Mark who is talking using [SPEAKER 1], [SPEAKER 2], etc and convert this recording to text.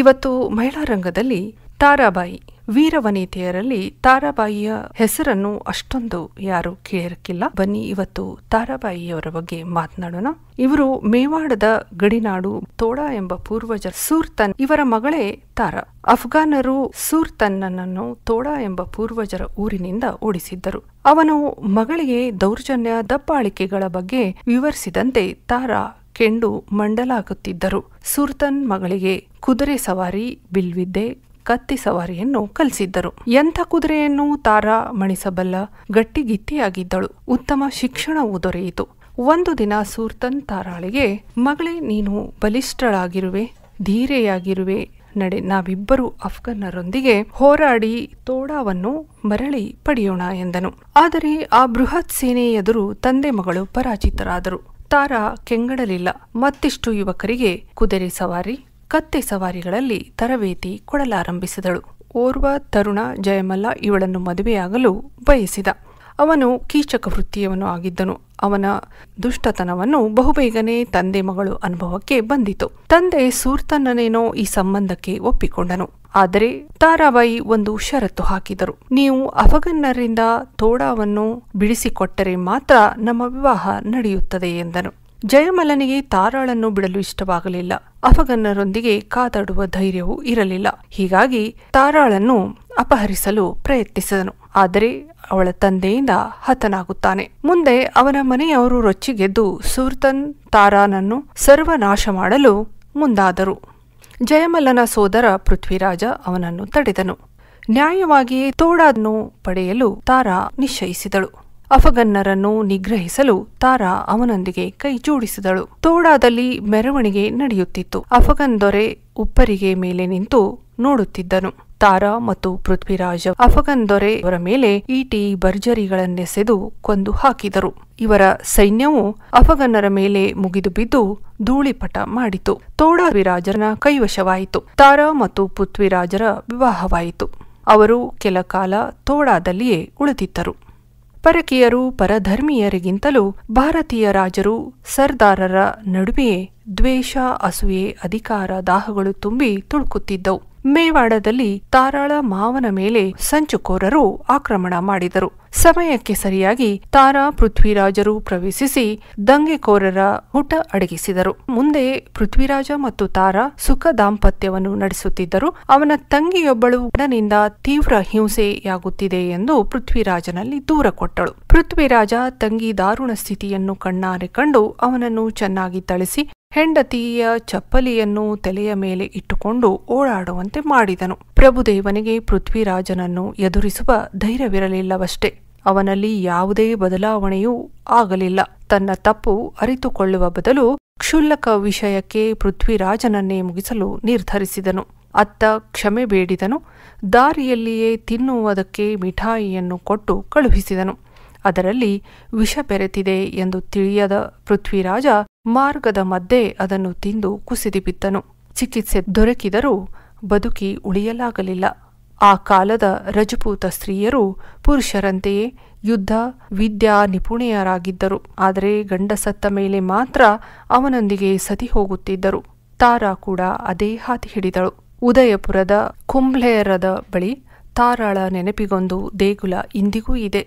[SPEAKER 1] ಇವತ್ತು ಮಹಿಳಾ ರಂಗದಲ್ಲಿ ತಾರಾಬಾಯಿ ವೀರವನಿತೆಯರಲ್ಲಿ ತಾರಾಬಾಯಿಯ ಹೆಸರನ್ನು ಅಷ್ಟೊಂದು ಯಾರು ಕೇಳಕ್ಕಿಲ್ಲ ಬನ್ನಿ ಇವತ್ತು ತಾರಾಬಾಯಿಯವರ ಬಗ್ಗೆ ಮಾತನಾಡೋಣ ಇವರು ಮೇವಾಡದ ಗಡಿನಾಡು ತೋಡಾ ಎಂಬ ಪೂರ್ವಜ ಸೂರ್ತನ್ ಇವರ ಮಗಳೇ ತಾರಾ ಅಫ್ಘಾನರು ಸೂರ್ತನ್ನನ್ನು ತೋಡ ಎಂಬ ಪೂರ್ವಜರ ಊರಿನಿಂದ ಓಡಿಸಿದ್ದರು ಅವನು ಮಗಳಿಗೆ ದೌರ್ಜನ್ಯ ದಪ್ಪಾಳಿಕೆಗಳ ಬಗ್ಗೆ ವಿವರಿಸಿದಂತೆ ತಾರಾ ಕೆಂಡು ಮಂಡಲಾಗುತ್ತಿದ್ದರು ಸುರ್ತನ್ ಮಗಳಿಗೆ ಕುದುರೆ ಸವಾರಿ ಬಿಲ್ವಿದ್ದೆ ಕತ್ತಿ ಸವಾರಿಯನ್ನು ಕಲಿಸಿದ್ದರು ಎಂಥ ಕುದುರೆಯನ್ನು ತಾರಾ ಮಣಿಸಬಲ್ಲ ಗಟ್ಟಿಗಿತ್ತಿಯಾಗಿದ್ದಳು ಉತ್ತಮ ಶಿಕ್ಷಣವೂ ದೊರೆಯಿತು ಒಂದು ದಿನ ಸೂರ್ತನ್ ತಾರಾಳಿಗೆ ಮಗಳೇ ನೀನು ಬಲಿಷ್ಠಳಾಗಿರುವೆ ಧೀರೆಯಾಗಿರುವೆ ನಡೆ ನಾವಿಬ್ಬರು ಅಫ್ಘನ್ನರೊಂದಿಗೆ ಹೋರಾಡಿ ತೋಡಾವನ್ನು ಮರಳಿ ಪಡೆಯೋಣ ಎಂದನು ಆದರೆ ಆ ಬೃಹತ್ ಸೇನೆ ಎದುರು ತಂದೆ ಮಗಳು ಪರಾಜಿತರಾದರು ತಾರಾ ಕೆಂಗಡಲಿಲ್ಲ ಮತ್ತಿಷ್ಟು ಯುವಕರಿಗೆ ಕುದುರೆ ಸವಾರಿ ಕತ್ತೆ ಸವಾರಿಗಳಲ್ಲಿ ತರಬೇತಿ ಕೊಡಲಾರಂಭಿಸಿದಳು ಓರ್ವ ತರುಣ ಜಯಮಲ್ಲ ಇವಳನ್ನು ಮದುವೆಯಾಗಲು ಬಯಸಿದ ಅವನು ಕೀಚಕ ವೃತ್ತಿಯವನು ಆಗಿದ್ದನು ಅವನ ದುಷ್ಟತನವನ್ನು ಬಹುಬೇಗನೆ ತಂದೆ ಮಗಳು ಅನುಭವಕ್ಕೆ ಬಂದಿತು ತಂದೆ ಸೂರ್ತನನೇನೋ ಈ ಸಂಬಂಧಕ್ಕೆ ಒಪ್ಪಿಕೊಂಡನು ಆದರೆ ತಾರಾಬಾಯಿ ಒಂದು ಷರತ್ತು ಹಾಕಿದರು ನೀವು ಅಫಗನ್ನರಿಂದ ತೋಡಾವನ್ನು ಬಿಡಿಸಿಕೊಟ್ಟರೆ ಮಾತ್ರ ನಮ್ಮ ವಿವಾಹ ನಡೆಯುತ್ತದೆ ಎಂದನು ಜಯಮಲನಿಗೆ ತಾರಾಳನ್ನು ಬಿಡಲು ಇಷ್ಟವಾಗಲಿಲ್ಲ ಅಫಗನ್ನರೊಂದಿಗೆ ಕಾದಾಡುವ ಧೈರ್ಯವೂ ಇರಲಿಲ್ಲ ಹೀಗಾಗಿ ತಾರಾಳನ್ನು ಅಪಹರಿಸಲು ಪ್ರಯತ್ನಿಸಿದನು ಆದರೆ ಅವಳ ತಂದೆಯಿಂದ ಹತನಾಗುತ್ತಾನೆ ಮುಂದೆ ಅವನ ಮನೆಯವರು ರೊಚ್ಚಿಗೆದ್ದು ಸುರ್ತನ್ ತಾರಾನನ್ನು ಸರ್ವನಾಶ ಮಾಡಲು ಮುಂದಾದರು ಜಯಮಲ್ಲನ ಸೋದರ ಪೃಥ್ವಿರಾಜ ಅವನನ್ನು ತಡೆದನು ನ್ಯಾಯವಾಗಿ ತೋಡಾದನ್ನು ಪಡೆಯಲು ತಾರಾ ನಿಶ್ಚಯಿಸಿದಳು ಅಫಗನ್ನರನ್ನು ನಿಗ್ರಹಿಸಲು ತಾರಾ ಅವನೊಂದಿಗೆ ಕೈ ತೋಡಾದಲ್ಲಿ ಮೆರವಣಿಗೆ ನಡೆಯುತ್ತಿತ್ತು ಅಫಗನ್ ದೊರೆ ಉಪ್ಪರಿಗೆ ಮೇಲೆ ನಿಂತು ನೋಡುತ್ತಿದ್ದನು ತಾರಾ ಮತ್ತು ಪೃಥ್ವಿರಾಜ್ ಅಫಘನ್ ದೊರೆ ಇವರ ಮೇಲೆ ಈಟಿ ಭರ್ಜರಿಗಳನ್ನೆಸೆದು ಕೊಂದು ಹಾಕಿದರು ಇವರ ಸೈನ್ಯವು ಅಫಘನ್ನರ ಮೇಲೆ ಮುಗಿದು ಬಿದ್ದು ಧೂಳಿಪಟ ಮಾಡಿತು ತೋಡಾವಿರಾಜನ ಕೈವಶವಾಯಿತು ತಾರಾ ಮತ್ತು ಪೃಥ್ವಿರಾಜರ ವಿವಾಹವಾಯಿತು ಅವರು ಕೆಲ ಕಾಲ ತೋಡಾದಲ್ಲಿಯೇ ಉಳಿದಿದ್ದರು ಪರಕೀಯರು ಪರಧರ್ಮೀಯರಿಗಿಂತಲೂ ಭಾರತೀಯ ರಾಜರು ಸರ್ದಾರರ ನಡುವೆಯೇ ದ್ವೇಷ ಅಸೂಯೆ ಅಧಿಕಾರ ದಾಹಗಳು ತುಂಬಿ ತುಳುಕುತ್ತಿದ್ದವು ಮೇವಾಡದಲ್ಲಿ ತಾರಾಳ ಮಾವನ ಮೇಲೆ ಸಂಚುಕೋರರು ಆಕ್ರಮಣ ಮಾಡಿದರು ಸಮಯಕ್ಕೆ ಸರಿಯಾಗಿ ತಾರಾ ಪೃಥ್ವಿರಾಜರು ಪ್ರವೇಶಿಸಿ ದಂಗೆಕೋರರ ಹುಟ ಅಡಗಿಸಿದರು ಮುಂದೆ ಪೃಥ್ವಿರಾಜ ಮತ್ತು ತಾರಾ ಸುಖ ದಾಂಪತ್ಯವನ್ನು ನಡೆಸುತ್ತಿದ್ದರು ಅವನ ತಂಗಿಯೊಬ್ಬಳು ಉಡನಿಂದ ತೀವ್ರ ಹಿಂಸೆಯಾಗುತ್ತಿದೆ ಎಂದು ಪೃಥ್ವಿರಾಜನಲ್ಲಿ ದೂರ ಕೊಟ್ಟಳು ಪೃಥ್ವಿರಾಜ ತಂಗಿ ದಾರುಣ ಸ್ಥಿತಿಯನ್ನು ಕಣ್ಣಾರೆ ಕಂಡು ಅವನನ್ನು ಚೆನ್ನಾಗಿ ತಳಿಸಿ ಹೆಂಡತಿಯ ಚಪ್ಪಲಿಯನ್ನು ತಲೆಯ ಮೇಲೆ ಇಟ್ಟುಕೊಂಡು ಓಡಾಡುವಂತೆ ಮಾಡಿದನು ಪ್ರಭುದೇವನಿಗೆ ಪೃಥ್ವಿರಾಜನನ್ನು ಎದುರಿಸುವ ಧೈರ್ಯವಿರಲಿಲ್ಲವಷ್ಟೇ ಅವನಲ್ಲಿ ಯಾವುದೇ ಬದಲಾವಣೆಯೂ ಆಗಲಿಲ್ಲ ತನ್ನ ತಪ್ಪು ಅರಿತುಕೊಳ್ಳುವ ಬದಲು ಕ್ಷುಲ್ಲಕ ವಿಷಯಕ್ಕೆ ಪೃಥ್ವಿರಾಜನನ್ನೇ ಮುಗಿಸಲು ನಿರ್ಧರಿಸಿದನು ಅತ್ತ ಕ್ಷಮೆ ಬೇಡಿದನು ದಾರಿಯಲ್ಲಿಯೇ ತಿನ್ನುವುದಕ್ಕೆ ಮಿಠಾಯಿಯನ್ನು ಕೊಟ್ಟು ಕಳುಹಿಸಿದನು ಅದರಲ್ಲಿ ವಿಷ ಬೆರೆತಿದೆ ಎಂದು ತಿಳಿಯದ ಪೃಥ್ವಿರಾಜ ಮಾರ್ಗದ ಮಧ್ಯೆ ಅದನ್ನು ತಿಂದು ಕುಸಿದಿಬಿದ್ದನು ಚಿಕಿತ್ಸೆ ದೊರಕಿದರೂ ಬದುಕಿ ಉಳಿಯಲಾಗಲಿಲ್ಲ ಆ ಕಾಲದ ರಜಪೂತ ಸ್ತ್ರೀಯರು ಪುರುಷರಂತೆಯೇ ಯುದ್ಧ ವಿದ್ಯಾ ನಿಪುಣೆಯರಾಗಿದ್ದರು ಆದರೆ ಗಂಡ ಸತ್ತ ಮೇಲೆ ಮಾತ್ರ ಅವನೊಂದಿಗೆ ಸತಿ ಹೋಗುತ್ತಿದ್ದರು ತಾರಾ ಕೂಡ ಅದೇ ಹಾತಿ ಹಿಡಿದಳು ಉದಯಪುರದ ಕುಂಬ್ಲೇರದ ಬಳಿ ತಾರಾಳ ನೆನಪಿಗೊಂದು ದೇಗುಲ ಇಂದಿಗೂ ಇದೆ